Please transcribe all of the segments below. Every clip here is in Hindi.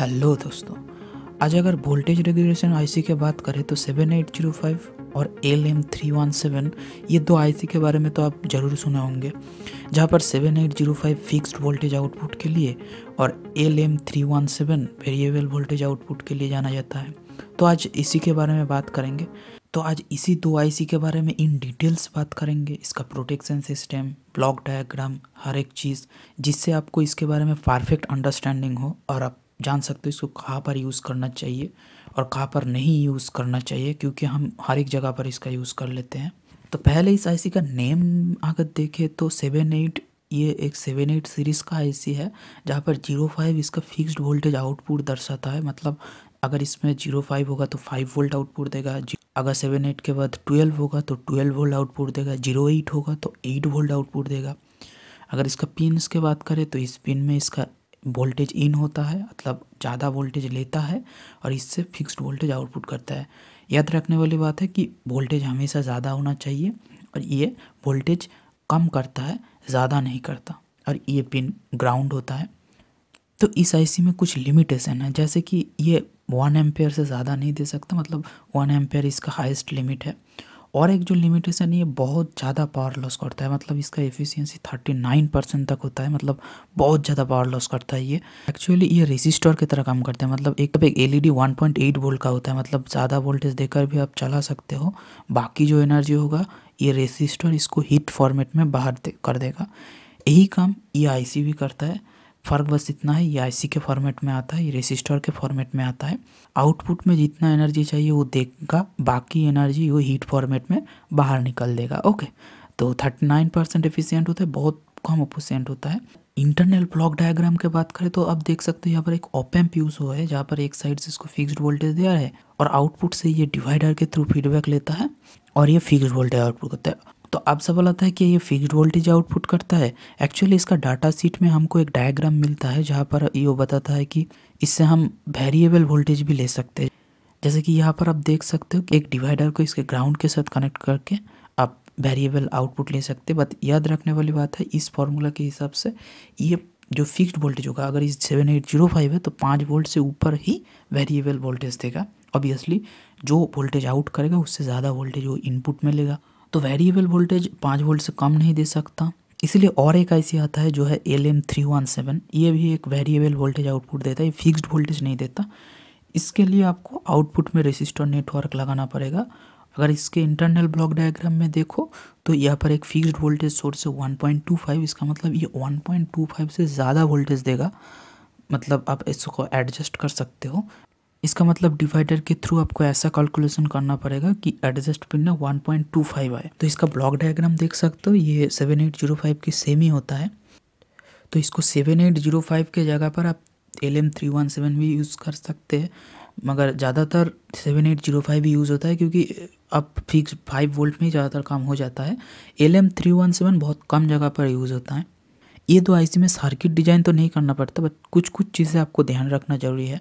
हेलो दोस्तों आज अगर वोल्टेज रेगुलेशन आईसी के बात करें तो 7805 और L M three one seven ये दो आईसी के बारे में तो आप ज़रूर सुने होंगे जहाँ पर 7805 फिक्स्ड वोल्टेज आउटपुट के लिए और L M three one seven variable voltage output के लिए जाना जाता है तो आज इसी के बारे में बात करेंगे तो आज इसी दो आईसी के बारे में इन डिटेल्स बात करेंगे इसका प्रोटेक्शन सिस्टम ब्लॉक डायग्राम हर एक चीज़ जिससे आपको इसके बारे में परफेक्ट अंडरस्टैंडिंग हो और आप जान सकते हो इसको कहाँ पर यूज़ करना चाहिए और कहाँ पर नहीं यूज़ करना चाहिए क्योंकि हम हर एक जगह पर इसका यूज़ कर लेते हैं तो पहले इस आईसी का नेम अगर देखें तो सेवन एट ये एक सेवन एट सीरीज़ का आईसी है जहाँ पर जीरो फाइव इसका फिक्स्ड वोल्टेज आउटपुट दर्शाता है मतलब अगर इसमें जीरो फाइव होगा तो फाइव वोल्ट आउटपुट देगा अगर सेवन एट के बाद ट्वेल्व होगा तो ट्वेल्व वोल्ट आउटपुट देगा जीरो एट होगा तो एट वोल्ट आउटपुट देगा अगर इसका पिन इसके बात करें तो इस पिन में इसका वोल्टेज इन होता है मतलब ज़्यादा वोल्टेज लेता है और इससे फिक्स्ड वोल्टेज आउटपुट करता है याद रखने वाली बात है कि वोल्टेज हमेशा ज़्यादा होना चाहिए और ये वोल्टेज कम करता है ज़्यादा नहीं करता और ये पिन ग्राउंड होता है तो इस आईसी में कुछ लिमिटेशन है जैसे कि ये वन एम्पेयर से ज़्यादा नहीं दे सकता मतलब वन एम्पेयर इसका हाइस्ट लिमिट है और एक जो लिमिटेशन ये बहुत ज़्यादा पावर लॉस करता है मतलब इसका एफिशिएंसी 39 परसेंट तक होता है मतलब बहुत ज़्यादा पावर लॉस करता है ये एक्चुअली ये रेजिस्टर की तरह काम करता है मतलब एक तब तो एक एलईडी 1.8 वोल्ट का होता है मतलब ज़्यादा वोल्टेज देकर भी आप चला सकते हो बाकी जो एनर्जी होगा ये रेजिस्टर इसको हीट फॉर्मेट में बाहर दे, कर देगा यही काम ये आई भी करता है फ़र्क बस इतना है ये आईसी के फॉर्मेट में आता है ये रेसिस्टर के फॉर्मेट में आता है आउटपुट में जितना एनर्जी चाहिए वो देगा बाकी एनर्जी वो हीट फॉर्मेट में बाहर निकल देगा ओके तो थर्टी नाइन परसेंट एफिशियंट होता है बहुत कम एफिशियंट होता है इंटरनल ब्लॉक डायग्राम की बात करें तो आप देख सकते हो यहाँ पर एक ओपेम्प यूज़ हुआ है जहाँ पर एक साइड से इसको फिक्सड वोल्टेज दिया है और आउटपुट से ये डिवाइडर के थ्रू फीडबैक लेता है और ये फिक्स वोल्टेज आउटपुट करता है तो आप सवाल आता है कि ये फिक्स्ड वोल्टेज आउटपुट करता है एक्चुअली इसका डाटा सीट में हमको एक डायग्राम मिलता है जहाँ पर ये बताता है कि इससे हम वेरिएबल वोल्टेज भी ले सकते हैं जैसे कि यहाँ पर आप देख सकते हो कि एक डिवाइडर को इसके ग्राउंड के साथ कनेक्ट करके आप वेरिएबल आउटपुट ले सकते बट याद रखने वाली बात है इस फॉर्मूला के हिसाब से ये जो फिक्स्ड वोल्टेज होगा अगर इस सेवन एट जीरो फाइव है तो पाँच वोल्ट से ऊपर ही वेरिएबल वोल्टेज देगा ऑब्वियसली जो वोल्टेज आउट करेगा उससे ज़्यादा वोल्टेज वो इनपुट में लेगा तो वेरिएबल वोल्टेज पाँच वोल्ट से कम नहीं दे सकता इसलिए और एक ऐसी आता है जो है L M three one seven ये भी एक वेरिएबल वोल्टेज आउटपुट देता है ये फिक्स्ड वोल्टेज नहीं देता इसके लिए आपको आउटपुट में रेसिस्टर नेटवर्क लगाना पड़ेगा अगर इसके इंटरनल ब्लॉक डायग्राम में देखो तो यहाँ पर एक फिक्स्ड वोल्टेज सोर्स है फाइव इसका मतलब ये वन पॉइंट टू फाइव से ज़्यादा वोल्टेज देगा मतलब आप इसको एडजस्ट कर सकते हो इसका मतलब डिवाइडर के थ्रू आपको ऐसा कैलकुलेशन करना पड़ेगा कि एडजस्ट पिन ना 1.25 आए तो इसका ब्लॉक डायग्राम देख सकते हो ये 7805 के सेम ही होता है तो इसको 7805 के जगह पर आप L M three one seven भी यूज़ कर सकते हैं मगर ज़्यादातर सेवन एट जीरो फाइव ही यूज़ होता है क्योंकि अब फिक्स फाइव वोल्ट में ही ज़्यादातर काम हो जाता है L M three one seven बहुत कम जगह पर यूज़ होता है ये दो सी में सर्किट डिजाइन तो नहीं करना पड़ता बट कुछ कुछ चीज़ें आपको ध्यान रखना जरूरी है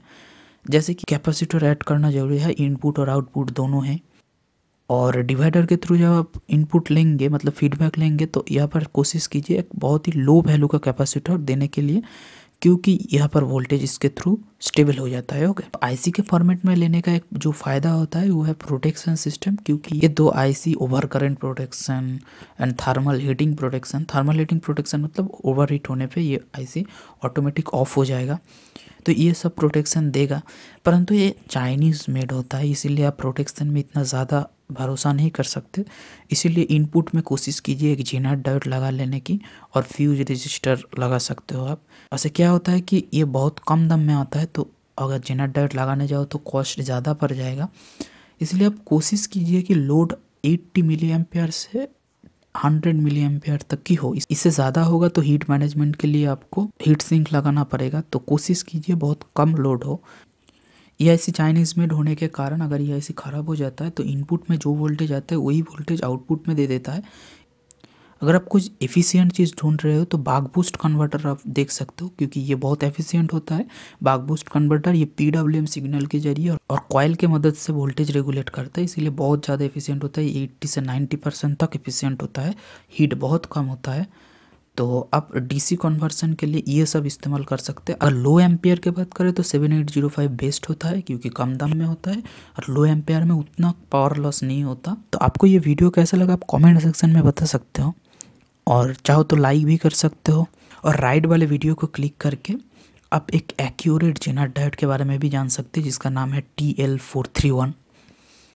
जैसे कि कैपेसिटर ऐड करना ज़रूरी है इनपुट और आउटपुट दोनों हैं और डिवाइडर के थ्रू जब आप इनपुट लेंगे मतलब फीडबैक लेंगे तो यहाँ पर कोशिश कीजिए एक बहुत ही लो वैल्यू का कैपेसिटर देने के लिए क्योंकि यहाँ पर वोल्टेज इसके थ्रू स्टेबल हो जाता है ओके आईसी के फॉर्मेट में लेने का एक जो फ़ायदा होता है वो है प्रोटेक्शन सिस्टम क्योंकि ये दो IC over current protection and thermal heating protection thermal heating protection मतलब ओवर हीट होने पे ये आईसी ऑटोमेटिक ऑफ हो जाएगा तो ये सब प्रोटेक्शन देगा परंतु ये चाइनीज़ मेड होता है इसीलिए आप प्रोटेक्शन में इतना ज़्यादा भरोसा नहीं कर सकते इसीलिए इनपुट में कोशिश कीजिए एक जीना डाइट लगा लेने की और फ्यूज रजिस्टर लगा सकते हो आप ऐसे क्या होता है कि ये बहुत कम दम में आता है तो अगर जीना डाइट लगाने जाओ तो कॉस्ट ज़्यादा पड़ जाएगा इसलिए आप कोशिश कीजिए कि लोड 80 मिली एम से 100 मिली एम्पेयर तक की हो इससे ज़्यादा होगा तो हीट मैनेजमेंट के लिए आपको हीट सिंक लगाना पड़ेगा तो कोशिश कीजिए बहुत कम लोड हो ई आई चाइनीज़ मेड होने के कारण अगर ई आई ख़राब हो जाता है तो इनपुट में जो वोल्टेज आता है वही वोल्टेज आउटपुट में दे देता है अगर आप कुछ एफिशिएंट चीज़ ढूंढ रहे हो तो बाग बूस्ट कन्वर्टर आप देख सकते हो क्योंकि ये बहुत एफिशिएंट होता है बाग बूस्ट कन्वर्टर ये पी सिग्नल के जरिए और कॉयल के मदद से वोल्टेज रेगुलेट करता है इसीलिए बहुत ज़्यादा एफिशियंट होता है एट्टी से नाइन्टी परसेंट तक एफिशियंट होता है हीट बहुत कम होता है तो आप डीसी कन्वर्सन के लिए ये सब इस्तेमाल कर सकते हैं अगर लो एम्पेयर की बात करें तो seven eight zero five best होता है क्योंकि कम दाम में होता है और लो एम्पेयर में उतना पावर लॉस नहीं होता तो आपको ये वीडियो कैसा लगा आप कमेंट सेक्शन में बता सकते हो और चाहो तो लाइक भी कर सकते हो और राइट वाले वीडियो को क्लिक करके आप एक एक्यूरेट जीना डाइट के बारे में भी जान सकते हो जिसका नाम है T L four three one